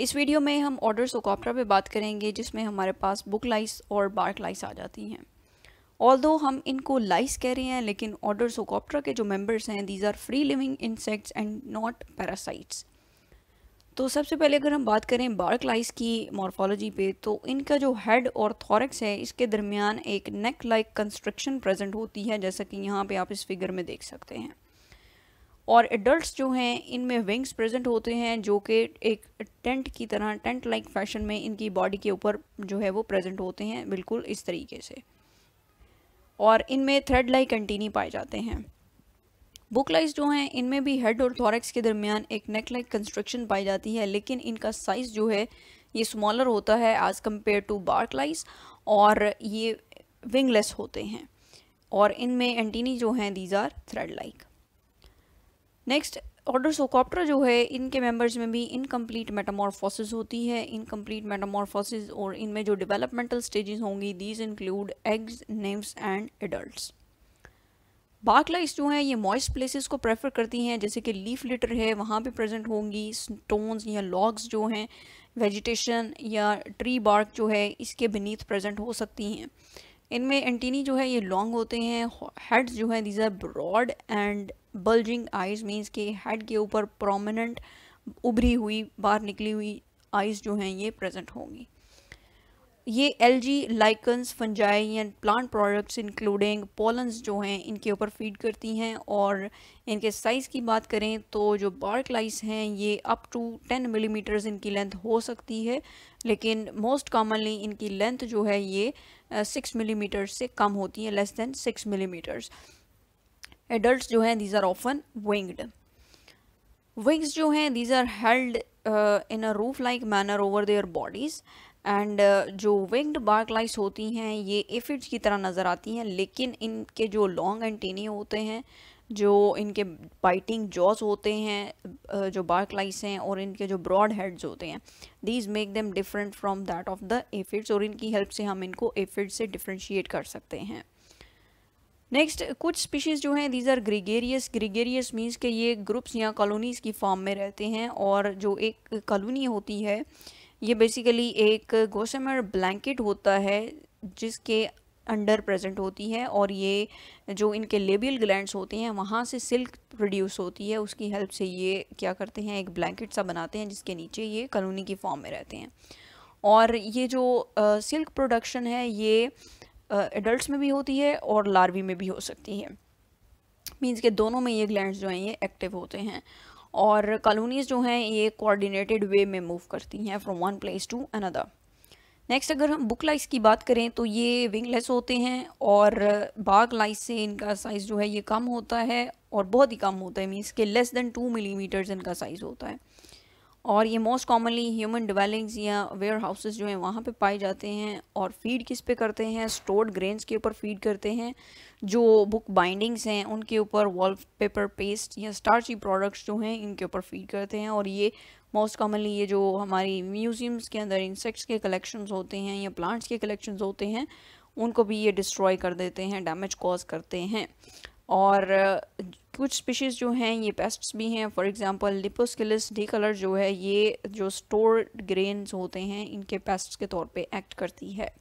इस वीडियो में हम ऑर्डर ओकॉप्टरा पे बात करेंगे जिसमें हमारे पास बुक लाइस और बार्क लाइस आ जाती हैं ऑल दो हम इनको लाइस कह रहे हैं लेकिन ऑर्डर ओकॉप्टरा के जो मेम्बर्स हैं these are free living insects and not parasites तो सबसे पहले अगर हम बात करें बार्क लाइस की मॉर्फोलॉजी पे तो इनका जो हेड और थॉरक्स है इसके दरमियान एक नेक लाइक कंस्ट्रक्शन प्रेजेंट होती है जैसा कि यहाँ पे आप इस फिगर में देख सकते हैं और एडल्ट जो हैं इनमें विंग्स प्रेजेंट होते हैं जो कि एक टेंट की तरह टेंट लाइक फैशन में इनकी बॉडी के ऊपर जो है वो प्रेजेंट होते हैं बिल्कुल इस तरीके से और इनमें थ्रेड लाइक कंटिनी पाए जाते हैं लाइज जो हैं इनमें भी हेड और थॉरक्स के दरमियान एक नेक लाइक कंस्ट्रक्शन पाई जाती है लेकिन इनका साइज़ जो है ये स्मॉलर होता है as compare to bark lice और ये विंगलेस होते हैं और इनमें एंटीनी जो हैं these are thread like next order psocoptera जो है इनके मेंबर्स में भी इनकम्प्लीट मेटामॉर्फोसिस होती है इनकम्प्लीट मेटामॉर्फोसिस और इनमें जो डेवलपमेंटल स्टेजेस होंगी these include eggs nymphs and adults bark lice जो हैं ये मॉइस्ट प्लेसेस को प्रेफर करती हैं जैसे कि लीफ लिटर है वहाँ पे प्रेजेंट होंगी स्टोन्स या लॉग्स जो हैं वेजिटेशन या ट्री बार्क जो है इसके बनीथ प्रेजेंट हो सकती हैं इनमें एंटीनी जो है ये लॉन्ग होते हैं हेड्स जो हैं these are broad and bulging eyes means के हेड के ऊपर प्रोमिनंट उभरी हुई बाहर निकली हुई आइज़ जो हैं ये प्रेजेंट होंगी ये algae lichens fungi and plant products including pollens जो हैं इनके ऊपर फीड करती हैं और इनके साइज़ की बात करें तो जो बार्क लाइस हैं ये अप टू 10 मिलीमीटर्स इनकी लेंथ हो सकती है लेकिन मोस्ट कॉमनली इनकी लेंथ जो है ये सिक्स मिलीमीटर से कम होती है less than six millimetres adult जो हैं these are often winged wings जो हैं these are held in a roof like manner over their bodies and जो विंग्ड बार्क लाइस होती हैं ये एफिड्स की तरह नज़र आती हैं लेकिन इनके जो लॉन्ग एंटेने होते हैं जो इनके बाइटिंग जॉस होते हैं uh, जो बार्क लाइस हैं और इनके जो ब्रॉड हेड्स होते हैं these make them different from that of the aphids और इनकी हेल्प से हम इनको एफिड से डिफ्रेंशिएट कर सकते हैं नेक्स्ट कुछ स्पीशीज़ जो हैं these are gregarious gregarious means के ये ग्रुप्स या कॉलोनीज़ की फॉर्म में रहते हैं और जो एक कॉलोनी होती है ये बेसिकली एक गोसमर ब्लैंकेट होता है जिसके अंडर प्रेजेंट होती है और ये जो इनके लेबियल ग्लैंड्स होते हैं वहाँ से सिल्क प्रोड्यूस होती है उसकी हेल्प से ये क्या करते हैं एक ब्लैंकेट सा बनाते हैं जिसके नीचे ये कॉलोनी की फॉर्म में रहते हैं और ये जो सिल्क uh, प्रोडक्शन है ये एडल्ट में भी होती है और लार्वी में भी हो सकती है मीन्स के दोनों में ये ग्लैंड जो हैं ये एक्टिव होते हैं और कॉलोनीज जो हैं ये कोऑर्डिनेटेड वे में मूव करती हैं from one place to another next अगर हम बुक लाइस की बात करें तो ये विंगलेस होते हैं और बाग लाइस से इनका साइज़ जो है ये कम होता है और बहुत ही कम होता है मीन्स के लेस देन टू मिलीमीटर्स इनका साइज़ होता है और ये मोस्ट कॉमनली ह्यूमन डिवेलिंग्स या वेयर हाउसेज जो हैं वहाँ पे पाए जाते हैं और फीड किस पे करते हैं स्टोर्ड ग्रेन्स के ऊपर फीड करते हैं जो बुक बाइंडिंग्स हैं उनके ऊपर वॉल पेपर पेस्ट या स्टार्ची प्रोडक्ट्स जो हैं इनके ऊपर फीड करते हैं और ये मोस्ट कॉमनली ये जो हमारी म्यूजियम्स के अंदर इंसेक्ट्स के कलेक्शन होते हैं या प्लांट्स के कलेक्शन होते हैं उनको भी ये डिस्ट्रॉय कर देते हैं डैमेज कॉज करते हैं और कुछ स्पीशीज़ जो हैं ये पेस्ट्स भी हैं for example Liposcelis decolor जो है ये जो स्टोर ग्रेन्स होते हैं इनके पेस्ट्स के तौर पे एक्ट करती है